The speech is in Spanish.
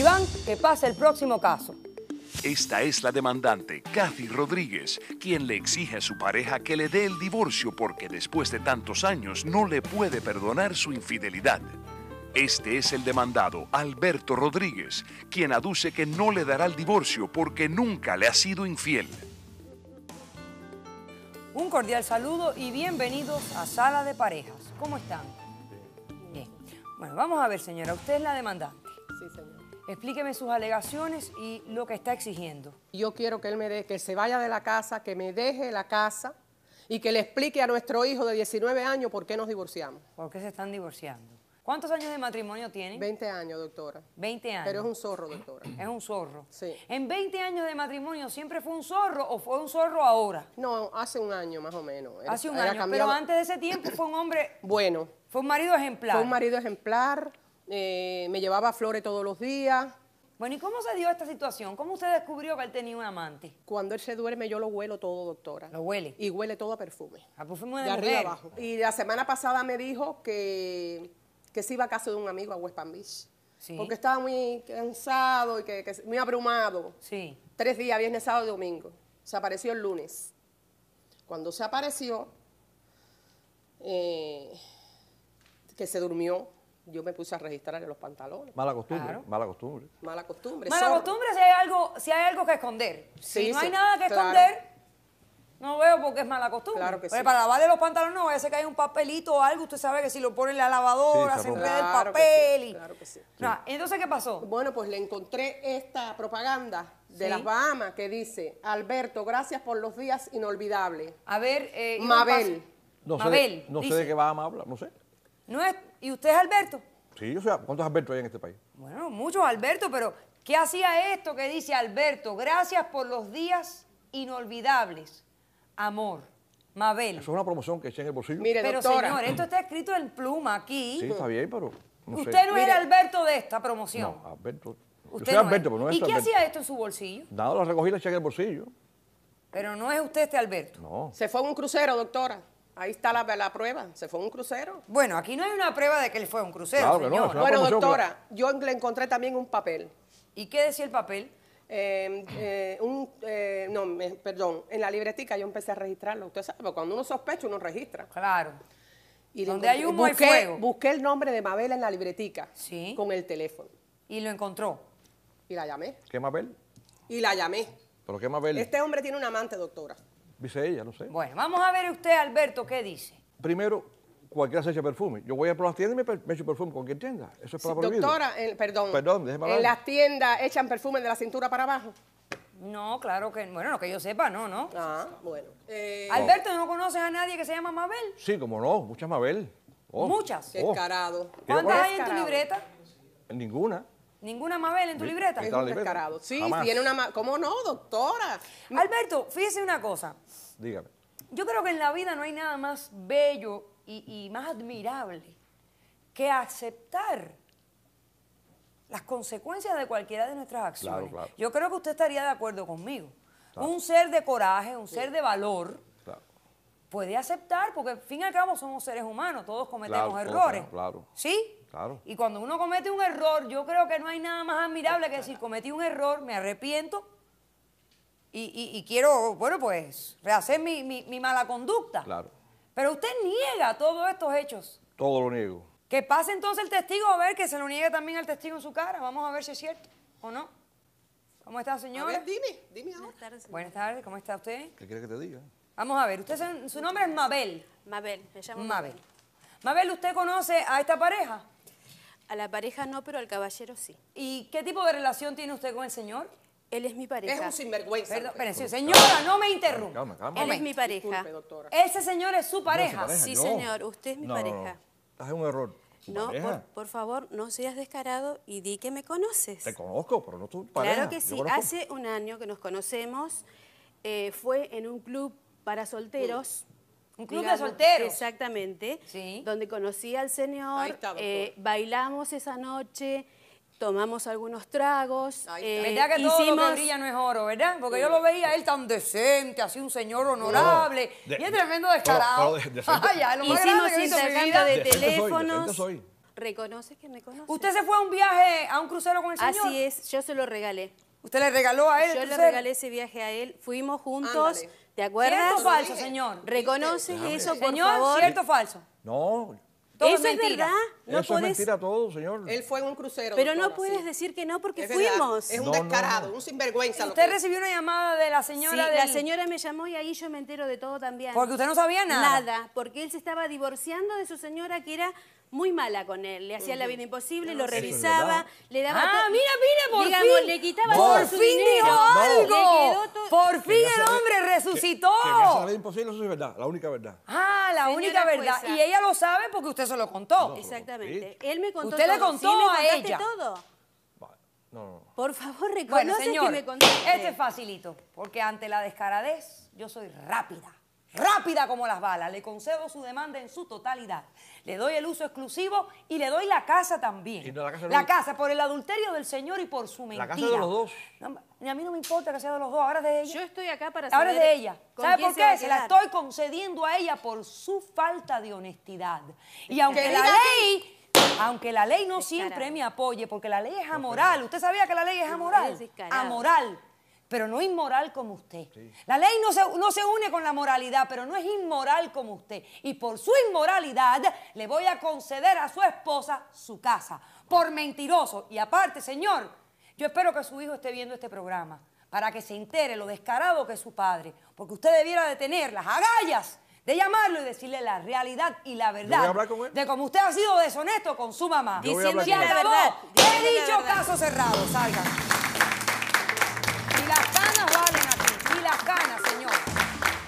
Iván, que pase el próximo caso. Esta es la demandante, Kathy Rodríguez, quien le exige a su pareja que le dé el divorcio porque después de tantos años no le puede perdonar su infidelidad. Este es el demandado, Alberto Rodríguez, quien aduce que no le dará el divorcio porque nunca le ha sido infiel. Un cordial saludo y bienvenidos a Sala de Parejas. ¿Cómo están? Bien. Bueno, vamos a ver, señora, usted es la demandante. Sí, señora. Explíqueme sus alegaciones y lo que está exigiendo. Yo quiero que él me de, que se vaya de la casa, que me deje la casa y que le explique a nuestro hijo de 19 años por qué nos divorciamos. ¿Por qué se están divorciando? ¿Cuántos años de matrimonio tienen? 20 años, doctora. 20 años. Pero es un zorro, doctora. Es un zorro. Sí. ¿En 20 años de matrimonio siempre fue un zorro o fue un zorro ahora? No, hace un año más o menos. Hace un año, pero antes de ese tiempo fue un hombre... Bueno. Fue un marido ejemplar. Fue un marido ejemplar, eh, me llevaba flores todos los días. Bueno, ¿y cómo se dio esta situación? ¿Cómo usted descubrió que él tenía un amante? Cuando él se duerme, yo lo huelo todo, doctora. ¿Lo huele? Y huele todo a perfume. A perfume de, arriba abajo. Y la semana pasada me dijo que, se iba a casa de un amigo a West Palm Beach. Sí. Porque estaba muy cansado y que, muy abrumado. Sí. Tres días, viernes, sábado y domingo. Se apareció el lunes. Cuando se apareció, eh, que se durmió, yo me puse a registrar en los pantalones. Mala costumbre, mala costumbre. Mala costumbre. Mala costumbre si hay algo, si hay algo que esconder. si no hay nada que esconder, no veo porque es mala costumbre. Claro que Pero para lavar de los pantalones no vaya a ser que hay un papelito o algo. Usted sabe que si lo pone en la lavadora, se enreda el papel. Claro que sí. entonces, ¿qué pasó? Bueno, pues le encontré esta propaganda de las Bahamas que dice, Alberto, gracias por los días inolvidables. A ver, eh, Mabel. No, sé, no sé de qué Bahamas habla, no sé. ¿Y usted es Alberto? Sí, yo soy. ¿Cuántos Alberto hay en este país? Bueno, muchos Alberto, pero ¿qué hacía esto que dice Alberto? Gracias por los días inolvidables. Amor. Mabel. Eso es una promoción que eché en el bolsillo. Mire, pero señor, esto está escrito en pluma aquí. Sí, está bien, pero. usted no era Alberto de esta promoción. No, Alberto. Usted es Alberto, pero no es ¿Y qué hacía esto en su bolsillo? Nada, lo recogí y lo eché en el bolsillo. Pero no es usted este Alberto. No. Se fue en un crucero, doctora. Ahí está la, prueba, se fue un crucero. Bueno, aquí no hay una prueba de que él fue un crucero. Claro no, bueno, doctora, yo le encontré también un papel. ¿Y qué decía el papel? Em, eh, un, eh, no, perdón, en la libretica yo empecé a registrarlo. Usted sabe, cuando uno sospecha, uno registra. Claro. Y Donde hay un y fuego. Busqué el nombre de Mabel en la libretica ¿Sí? con el teléfono. ¿Y lo encontró? Y la llamé. ¿Qué Mabel? Y la llamé. ¿Pero qué Mabel? Este hombre tiene un amante, doctora dice ella, no sé. Bueno, vamos a ver usted, Alberto, qué dice. Primero, cualquiera se echa perfume. Yo voy a por las tiendas y me, echo perfume, cualquier tienda. Eso es para sí, Doctora, perdón. Perdón, déjeme hablar. ¿En las tiendas echan perfume de la cintura para abajo? No, claro que, bueno, lo que yo sepa, no, ¿no? Ah, bueno. Eh, Alberto, ¿no conoces a nadie que se llama Mabel? Sí, como no, muchas Mabel. Oh, muchas. Oh. Descarado. ¿Cuántas hay en tu libreta? Ninguna. ¿Ninguna Mabel en tu libreta? Sí, tiene una... ¿Cómo no, doctora? Alberto, fíjese una cosa. Dígame. Yo creo que en la vida no hay nada más bello y, más admirable que aceptar las consecuencias de cualquiera de nuestras acciones. Yo creo que usted estaría de acuerdo conmigo. Un ser de coraje, un ser de valor, puede aceptar, porque al fin y al cabo somos seres humanos, todos cometemos errores. ¿Sí? Y cuando uno comete un error, yo creo que no hay nada más admirable que decir, cometí un error, me arrepiento y, quiero, bueno, pues, rehacer mi, mala conducta. Claro. Pero usted niega todos estos hechos. Todo lo niego. Que pase entonces el testigo a ver que se lo niegue también el testigo en su cara. Vamos a ver si es cierto o no. ¿Cómo está, señora? dime, dime ahora. Buenas tardes, Buenas tardes, ¿cómo está usted? ¿Qué quiere que te diga? Vamos a ver, usted, su nombre es Mabel. Mabel, me llamo Mabel. Mabel, ¿usted conoce a esta pareja? A la pareja no, pero al caballero sí. ¿Y qué tipo de relación tiene usted con el señor? Él es mi pareja. Es un sinvergüenza. Perdón, pues. señora, no me interrumpa. Él es mi pareja. Ese señor es su pareja. sí, señor, usted es mi pareja. No, es un error. No, por, favor, no seas descarado y di que me conoces. Te conozco, pero no tu pareja. Claro que sí. Hace un año que nos conocemos. Eh, fue en un club para solteros. Un club de solteros. Exactamente. Sí. Donde conocí al señor, eh, bailamos esa noche, tomamos algunos tragos. Eh, ¿Verdad que todo lo que no es oro, verdad? Porque yo lo veía él tan decente, así un señor honorable. y es tremendo descarado. ah, ya, lo hicimos intercambio de teléfonos. ¿Reconoce que me conoce? ¿Usted se fue a un viaje, a un crucero con el señor? Así es, yo se lo regalé. ¿Usted le regaló a él? Yo le regalé ese viaje a él. Fuimos juntos. ¿Te acuerdas? ¿Cierto o falso, señor? ¿Reconoces eso, señor, ¿Cierto o falso? No. ¿Eso es, verdad? No eso es mentira todo, señor. Él fue en un crucero. Pero no puedes decir que no porque fuimos. Es un descarado, un sinvergüenza. Usted recibió una llamada de la señora. Sí, la señora me llamó y ahí yo me entero de todo también. Porque usted no sabía nada. Nada, porque él se estaba divorciando de su señora que era muy mala con él. Le hacía la vida imposible, ah, lo revisaba, le daba... ¡Ah, mira, mira, por fin! Le quitaba ¡Por fin su dinero. dijo algo! ¡Por fin el hombre resucitó. Que, imposible eso es verdad, la única verdad. Ah, la única verdad. Y ella lo sabe porque usted se lo contó. Exactamente. Él me contó Usted le contó a ella. todo. No, no, no. Por favor, reconoce bueno, señor, que me contaste. Este es facilito, porque ante la descaradez yo soy rápida rápida como las balas. Le concedo su demanda en su totalidad. Le doy el uso exclusivo y le doy la casa también. la, casa, por el adulterio del señor y por su mentira. La casa de los dos. a mí no me importa que sea de los dos, ahora es de ella. Yo estoy acá para saber Ahora de ella. ¿Sabe por qué? Se, la estoy concediendo a ella por su falta de honestidad. Y aunque la ley... Aunque la ley no siempre me apoye, porque la ley es amoral. ¿Usted sabía que la ley es amoral? Amoral pero no inmoral como usted. La ley no se, no se une con la moralidad, pero no es inmoral como usted. Y por su inmoralidad le voy a conceder a su esposa su casa, por mentiroso. Y aparte, señor, yo espero que su hijo esté viendo este programa, para que se entere lo descarado que es su padre, porque usted debiera de tener las agallas de llamarlo y decirle la realidad y la verdad de cómo usted ha sido deshonesto con su mamá. Diciendo la verdad. He dicho caso cerrado, salgan. Gana, señor.